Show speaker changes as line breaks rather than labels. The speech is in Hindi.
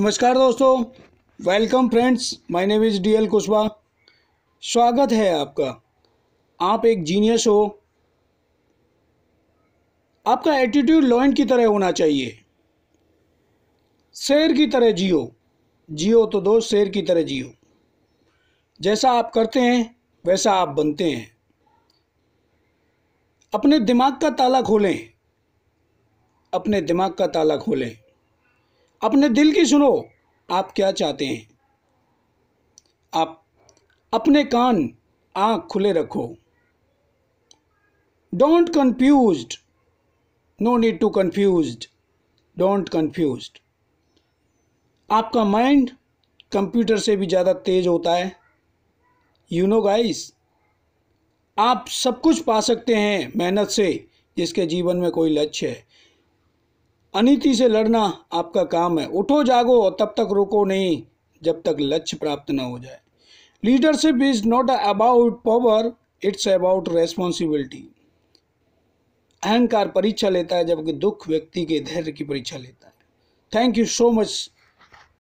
नमस्कार दोस्तों welcome friends my name is D L स्वागत है आपका आप एक जीनियस हो आपका एटीट्यूड लॉइंट की तरह होना चाहिए शेर की तरह जियो जियो तो दोस्त शेर की तरह जियो जैसा आप करते हैं वैसा आप बनते हैं अपने दिमाग का ताला खोलें अपने दिमाग का ताला खोलें अपने दिल की सुनो आप क्या चाहते हैं आप अपने कान आंख खुले रखो don't confuse no need to confuse don't confuse आपका माइंड कंप्यूटर से भी ज़्यादा तेज होता है यू नो गाइस आप सब कुछ पा सकते हैं मेहनत से जिसके जीवन में कोई लक्ष्य है अनिति से लड़ना आपका काम है उठो जागो तब तक रुको नहीं जब तक लक्ष्य प्राप्त न हो जाए leadership is not about power it's about responsibility अहंकार परीक्षा लेता है जबकि दुख व्यक्ति के धैर्य की परीक्षा लेता है थैंक यू सो मच